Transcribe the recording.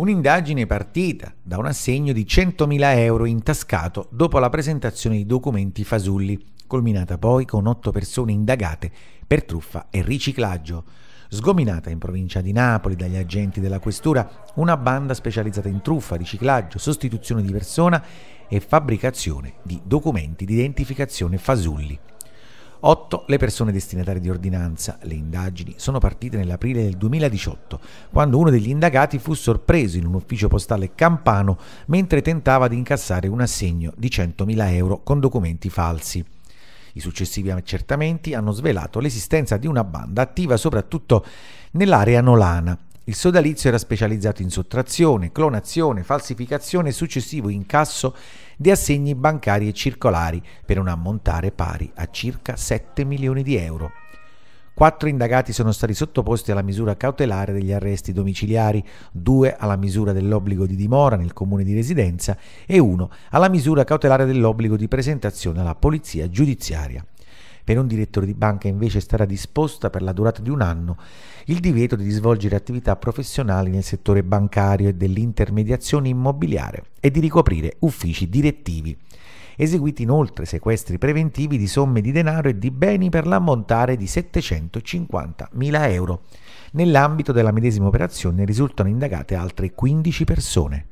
Un'indagine partita da un assegno di 100.000 euro intascato dopo la presentazione di documenti fasulli, culminata poi con otto persone indagate per truffa e riciclaggio. Sgominata in provincia di Napoli dagli agenti della questura una banda specializzata in truffa, riciclaggio, sostituzione di persona e fabbricazione di documenti di identificazione fasulli. 8. Le persone destinatarie di ordinanza. Le indagini sono partite nell'aprile del 2018, quando uno degli indagati fu sorpreso in un ufficio postale campano mentre tentava di incassare un assegno di 100.000 euro con documenti falsi. I successivi accertamenti hanno svelato l'esistenza di una banda attiva soprattutto nell'area nolana, il sodalizio era specializzato in sottrazione, clonazione, falsificazione e successivo incasso di assegni bancari e circolari per un ammontare pari a circa 7 milioni di euro. Quattro indagati sono stati sottoposti alla misura cautelare degli arresti domiciliari, due alla misura dell'obbligo di dimora nel comune di residenza e uno alla misura cautelare dell'obbligo di presentazione alla polizia giudiziaria. Per un direttore di banca invece sarà disposta per la durata di un anno il divieto di svolgere attività professionali nel settore bancario e dell'intermediazione immobiliare e di ricoprire uffici direttivi. Eseguiti inoltre sequestri preventivi di somme di denaro e di beni per l'ammontare di 750.000 euro. Nell'ambito della medesima operazione risultano indagate altre 15 persone.